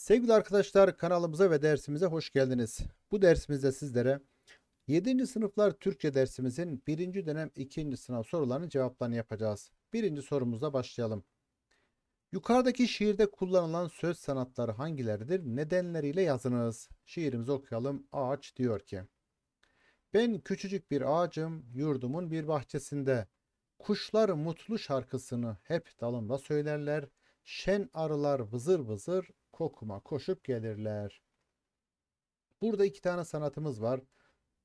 Sevgili arkadaşlar kanalımıza ve dersimize hoş geldiniz. Bu dersimizde sizlere 7. sınıflar Türkçe dersimizin 1. dönem 2. sınav sorularının cevaplarını yapacağız. 1. sorumuzla başlayalım. Yukarıdaki şiirde kullanılan söz sanatları hangileridir? Nedenleriyle yazınız. Şiirimizi okuyalım. Ağaç diyor ki. Ben küçücük bir ağacım, yurdumun bir bahçesinde. Kuşlar mutlu şarkısını hep dalımda söylerler. Şen arılar vızır vızır kokuma koşup gelirler. Burada iki tane sanatımız var.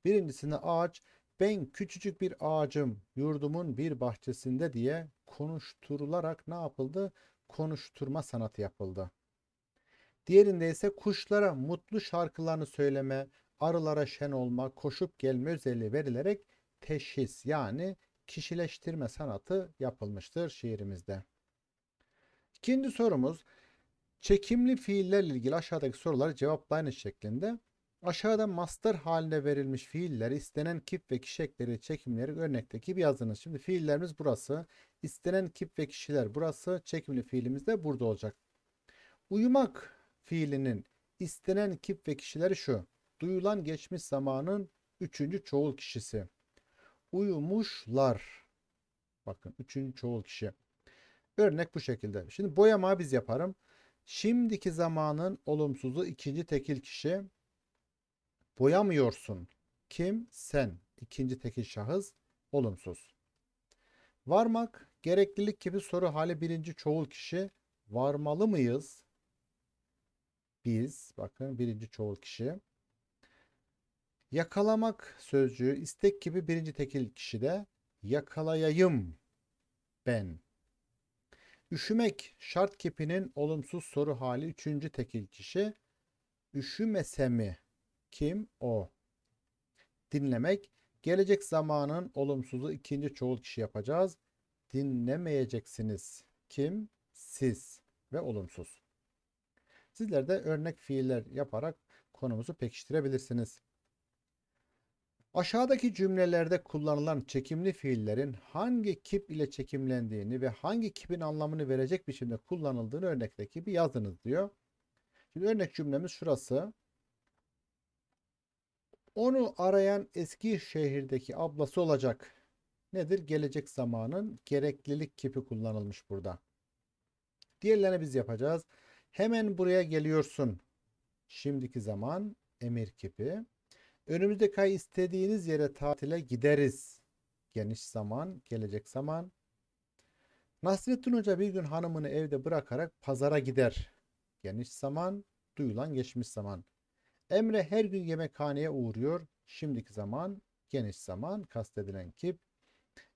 Birincisinde ağaç, ben küçücük bir ağacım, yurdumun bir bahçesinde diye konuşturularak ne yapıldı? Konuşturma sanatı yapıldı. Diğerinde ise kuşlara mutlu şarkılarını söyleme, arılara şen olma, koşup gelme özelliği verilerek teşhis yani kişileştirme sanatı yapılmıştır şiirimizde. İkinci sorumuz Çekimli fiillerle ilgili aşağıdaki soruları cevaplayın şeklinde. Aşağıda master haline verilmiş fiiller istenen kip ve kişi ekleri çekimleri örnekteki bir yazınız. Şimdi fiillerimiz burası. İstenen kip ve kişiler burası. Çekimli fiilimiz de burada olacak. Uyumak fiilinin istenen kip ve kişileri şu. Duyulan geçmiş zamanın üçüncü çoğul kişisi. Uyumuşlar. Bakın üçüncü çoğul kişi. Örnek bu şekilde. Şimdi boyama biz yaparım. Şimdiki zamanın olumsuzu ikinci tekil kişi. Boyamıyorsun. Kim? Sen. İkinci tekil şahıs. Olumsuz. Varmak. Gereklilik gibi soru hali birinci çoğul kişi. Varmalı mıyız? Biz. Bakın birinci çoğul kişi. Yakalamak sözcüğü istek gibi birinci tekil kişide yakalayayım ben Üşümek şart kipinin olumsuz soru hali üçüncü tekil kişi. Üşümese mi? Kim? O. Dinlemek gelecek zamanın olumsuzu ikinci çoğul kişi yapacağız. Dinlemeyeceksiniz. Kim? Siz ve olumsuz. Sizler de örnek fiiller yaparak konumuzu pekiştirebilirsiniz. Aşağıdaki cümlelerde kullanılan çekimli fiillerin hangi kip ile çekimlendiğini ve hangi kipin anlamını verecek biçimde kullanıldığını örnekteki bir yazınız diyor. Şimdi örnek cümlemiz şurası. Onu arayan eski şehirdeki ablası olacak. Nedir? Gelecek zamanın gereklilik kipi kullanılmış burada. Diğerlerini biz yapacağız. Hemen buraya geliyorsun. Şimdiki zaman emir kipi. Önümüzdeki ay istediğiniz yere tatile gideriz. Geniş zaman, gelecek zaman. Nasrettin Hoca bir gün hanımını evde bırakarak pazara gider. Geniş zaman, duyulan geçmiş zaman. Emre her gün yemekhaneye uğruyor. Şimdiki zaman, geniş zaman kastedilen kip.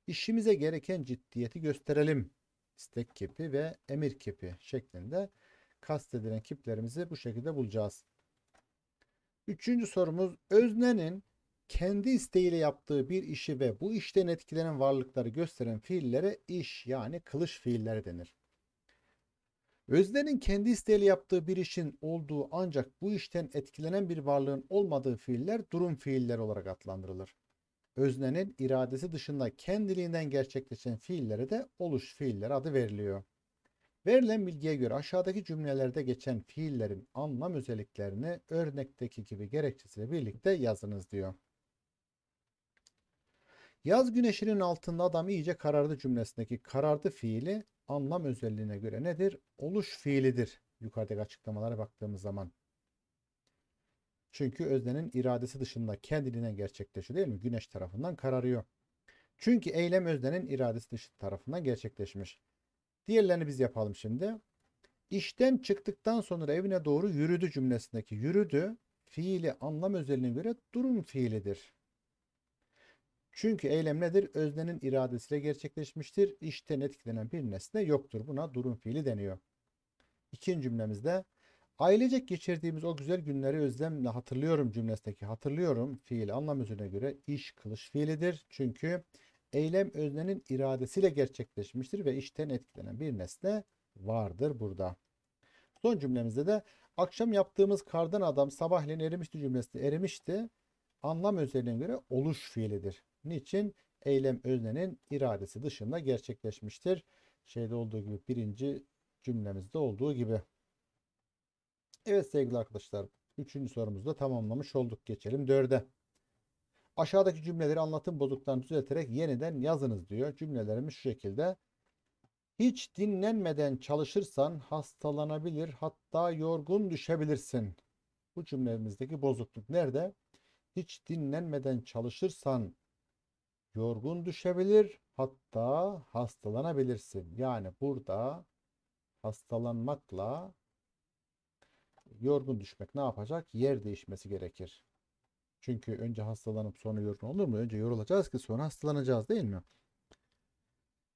İşimize gereken ciddiyeti gösterelim. İstek kipi ve emir kipi şeklinde kastedilen kiplerimizi bu şekilde bulacağız. Üçüncü sorumuz öznenin kendi isteğiyle yaptığı bir işi ve bu işten etkilenen varlıkları gösteren fiillere iş yani kılıç fiilleri denir. Öznenin kendi isteğiyle yaptığı bir işin olduğu ancak bu işten etkilenen bir varlığın olmadığı fiiller durum fiilleri olarak adlandırılır. Öznenin iradesi dışında kendiliğinden gerçekleşen fiillere de oluş fiilleri adı veriliyor. Verilen bilgiye göre aşağıdaki cümlelerde geçen fiillerin anlam özelliklerini örnekteki gibi gerekçesiyle birlikte yazınız diyor. Yaz güneşinin altında adam iyice karardı cümlesindeki karardı fiili anlam özelliğine göre nedir? Oluş fiilidir. Yukarıdaki açıklamalara baktığımız zaman. Çünkü öznenin iradesi dışında kendiliğinden gerçekleşiyor değil mi? Güneş tarafından kararıyor. Çünkü eylem öznenin iradesi dışı tarafından gerçekleşmiş. Diğerlerini biz yapalım şimdi. İşten çıktıktan sonra evine doğru yürüdü cümlesindeki yürüdü fiili anlam özelliğine göre durum fiilidir. Çünkü eylem nedir? Öznenin iradesiyle gerçekleşmiştir. İşten etkilenen bir nesne yoktur. Buna durum fiili deniyor. İkinci cümlemizde ailecek geçirdiğimiz o güzel günleri özlemle hatırlıyorum cümlesindeki hatırlıyorum fiil anlam özelliğine göre iş kılıç fiilidir. Çünkü eylem öznenin iradesiyle gerçekleşmiştir ve işten etkilenen bir nesne vardır burada. Son cümlemizde de akşam yaptığımız kardan adam sabahleyin erimişti cümlesi erimişti. Anlam özelliğine göre oluş fiilidir. Niçin? Eylem öznenin iradesi dışında gerçekleşmiştir. Şeyde olduğu gibi birinci cümlemizde olduğu gibi. Evet sevgili arkadaşlar. Üçüncü sorumuzu da tamamlamış olduk. Geçelim dörde. Aşağıdaki cümleleri anlatım bozukluklarını düzelterek yeniden yazınız diyor. Cümlelerimiz şu şekilde. Hiç dinlenmeden çalışırsan hastalanabilir hatta yorgun düşebilirsin. Bu cümlemizdeki bozukluk nerede? Hiç dinlenmeden çalışırsan yorgun düşebilir hatta hastalanabilirsin. Yani burada hastalanmakla yorgun düşmek ne yapacak? Yer değişmesi gerekir. Çünkü önce hastalanıp sonra yorgun olur mu? Önce yorulacağız ki sonra hastalanacağız değil mi?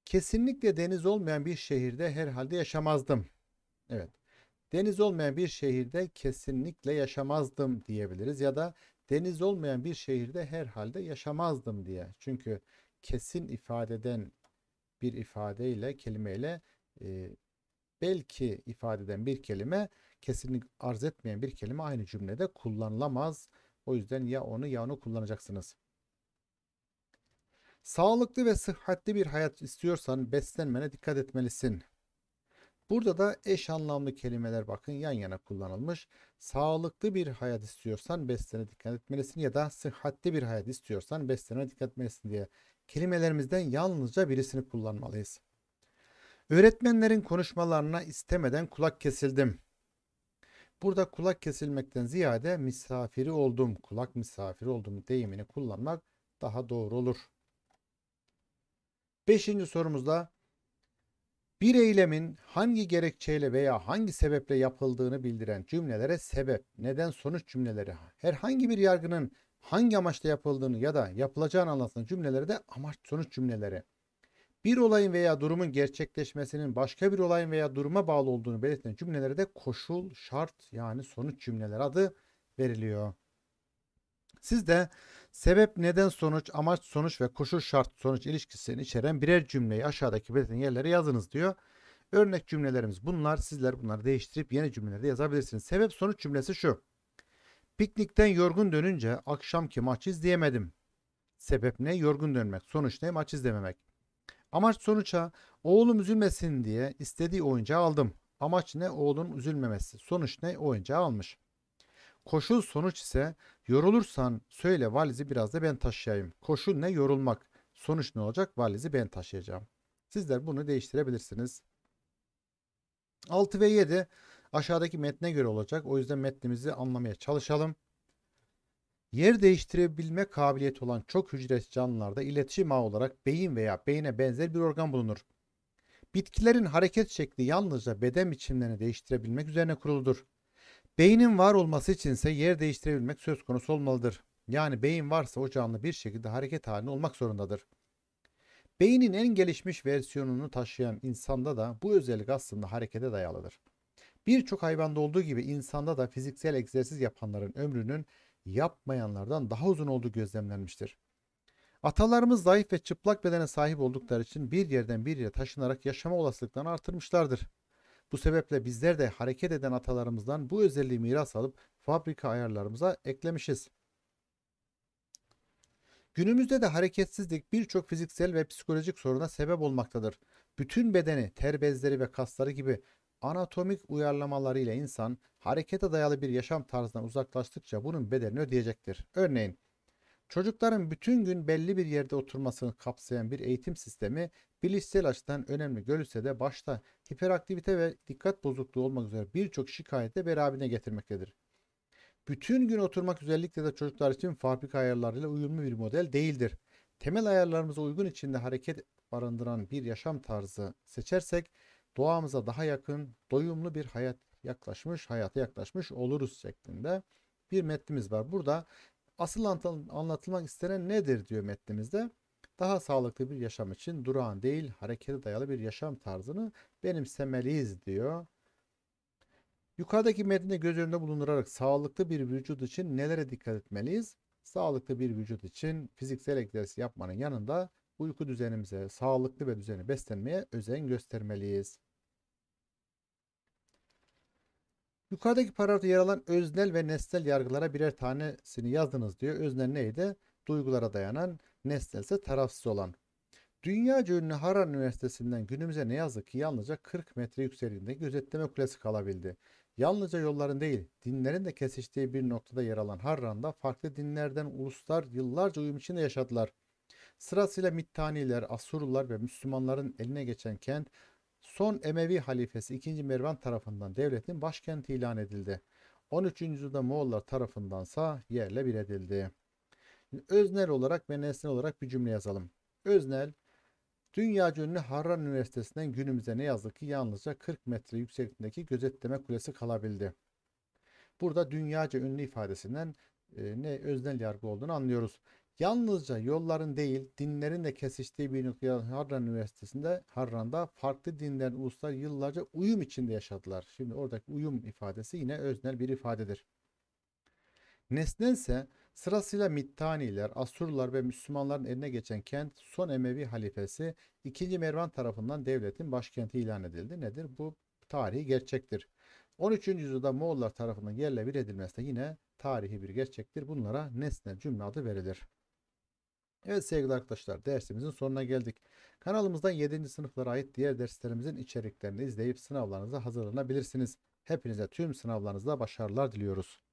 Kesinlikle deniz olmayan bir şehirde herhalde yaşamazdım. Evet. Deniz olmayan bir şehirde kesinlikle yaşamazdım diyebiliriz ya da deniz olmayan bir şehirde herhalde yaşamazdım diye. Çünkü kesin ifadeden bir ifadeyle, kelimeyle e, belki ifadeden bir kelime kesinlik arz etmeyen bir kelime aynı cümlede kullanılamaz o yüzden ya onu ya onu kullanacaksınız. Sağlıklı ve sıhhatli bir hayat istiyorsan beslenmene dikkat etmelisin. Burada da eş anlamlı kelimeler bakın yan yana kullanılmış. Sağlıklı bir hayat istiyorsan beslene dikkat etmelisin ya da sıhhatli bir hayat istiyorsan beslene dikkat etmelisin diye kelimelerimizden yalnızca birisini kullanmalıyız. Öğretmenlerin konuşmalarına istemeden kulak kesildim. Burada kulak kesilmekten ziyade misafiri oldum, kulak misafiri oldum deyimini kullanmak daha doğru olur. Beşinci sorumuzda bir eylemin hangi gerekçeyle veya hangi sebeple yapıldığını bildiren cümlelere sebep, neden, sonuç cümleleri, herhangi bir yargının hangi amaçla yapıldığını ya da yapılacağını anlatan cümlelere de amaç sonuç cümleleri bir olayın veya durumun gerçekleşmesinin başka bir olayın veya duruma bağlı olduğunu belirten cümlelere de koşul, şart yani sonuç cümleler adı veriliyor. Siz de sebep, neden, sonuç, amaç, sonuç ve koşul, şart, sonuç ilişkisini içeren birer cümleyi aşağıdaki belirtilen yerlere yazınız diyor. Örnek cümlelerimiz bunlar. Sizler bunları değiştirip yeni cümlelerde yazabilirsiniz. Sebep sonuç cümlesi şu. Piknikten yorgun dönünce akşamki maç izleyemedim. Sebep ne? Yorgun dönmek. Sonuç ne? Maç izlememek. Amaç sonuça oğlum üzülmesin diye istediği oyuncağı aldım. Amaç ne oğlun üzülmemesi. Sonuç ne oyuncağı almış. Koşul sonuç ise yorulursan söyle valizi biraz da ben taşıyayım. Koşul ne yorulmak. Sonuç ne olacak valizi ben taşıyacağım. Sizler bunu değiştirebilirsiniz. 6 ve 7 aşağıdaki metne göre olacak. O yüzden metnimizi anlamaya çalışalım. Yer değiştirebilme kabiliyeti olan çok hücresi canlılarda iletişim ağı olarak beyin veya beyne benzer bir organ bulunur. Bitkilerin hareket şekli yalnızca beden biçimlerini değiştirebilmek üzerine kuruludur. Beynin var olması içinse yer değiştirebilmek söz konusu olmalıdır. Yani beyin varsa o canlı bir şekilde hareket halinde olmak zorundadır. Beynin en gelişmiş versiyonunu taşıyan insanda da bu özellik aslında harekete dayalıdır. Birçok hayvanda olduğu gibi insanda da fiziksel egzersiz yapanların ömrünün yapmayanlardan daha uzun olduğu gözlemlenmiştir. Atalarımız zayıf ve çıplak bedene sahip oldukları için bir yerden bir yere taşınarak yaşama olasılıklarını artırmışlardır. Bu sebeple bizler de hareket eden atalarımızdan bu özelliği miras alıp fabrika ayarlarımıza eklemişiz. Günümüzde de hareketsizlik birçok fiziksel ve psikolojik soruna sebep olmaktadır. Bütün bedeni, ter bezleri ve kasları gibi Anatomik uyarlamalarıyla insan harekete dayalı bir yaşam tarzından uzaklaştıkça bunun bedelini ödeyecektir. Örneğin çocukların bütün gün belli bir yerde oturmasını kapsayan bir eğitim sistemi bilişsel açıdan önemli görülse de başta hiperaktivite ve dikkat bozukluğu olmak üzere birçok şikayete beraberine getirmektedir. Bütün gün oturmak özellikle de çocuklar için fabrika ayarlarıyla uyumlu bir model değildir. Temel ayarlarımıza uygun içinde hareket barındıran bir yaşam tarzı seçersek doğamıza daha yakın, doyumlu bir hayat yaklaşmış, hayata yaklaşmış oluruz şeklinde bir metnimiz var. Burada asıl anlatılmak istenen nedir diyor metnimizde. Daha sağlıklı bir yaşam için durağan değil, harekete dayalı bir yaşam tarzını benimsemeliyiz diyor. Yukarıdaki metni göz önünde bulundurarak sağlıklı bir vücut için nelere dikkat etmeliyiz? Sağlıklı bir vücut için fiziksel egzersiz yapmanın yanında uyku düzenimize, sağlıklı ve düzenli beslenmeye özen göstermeliyiz. Yukarıdaki paragrafta yer alan öznel ve nesnel yargılara birer tanesini yazdınız diyor. Öznel neydi? Duygulara dayanan, nesnel ise tarafsız olan. Dünya ünlü Haran Üniversitesi'nden günümüze ne yazık ki yalnızca 40 metre yüksekliğinde gözetleme kulesi kalabildi. Yalnızca yolların değil, dinlerin de kesiştiği bir noktada yer alan Harran'da farklı dinlerden uluslar yıllarca uyum içinde yaşadılar. Sırasıyla Mittaniler, Asurlular ve Müslümanların eline geçen kent Son Emevi halifesi 2. Mervan tarafından devletin başkenti ilan edildi. 13. yüzyılda Moğollar tarafındansa yerle bir edildi. Öznel olarak ve nesnel olarak bir cümle yazalım. Öznel, dünya ünlü Harran Üniversitesi'nden günümüze ne yazık ki yalnızca 40 metre yüksekliğindeki gözetleme kulesi kalabildi. Burada dünyaca ünlü ifadesinden e, ne öznel yargı olduğunu anlıyoruz. Yalnızca yolların değil, dinlerin de kesiştiği bir noktada Harran Üniversitesi'nde, Harran'da farklı dinlerin uluslar yıllarca uyum içinde yaşadılar. Şimdi oradaki uyum ifadesi yine öznel bir ifadedir. Nesnense sırasıyla Mittaniler, Asurlar ve Müslümanların eline geçen kent son Emevi halifesi 2. Mervan tarafından devletin başkenti ilan edildi. Nedir? Bu tarihi gerçektir. 13. yüzyılda Moğollar tarafından yerle bir edilmesi de yine tarihi bir gerçektir. Bunlara nesne cümle adı verilir. Evet sevgili arkadaşlar dersimizin sonuna geldik. Kanalımızda 7. sınıflara ait diğer derslerimizin içeriklerini izleyip sınavlarınıza hazırlanabilirsiniz. Hepinize tüm sınavlarınızda başarılar diliyoruz.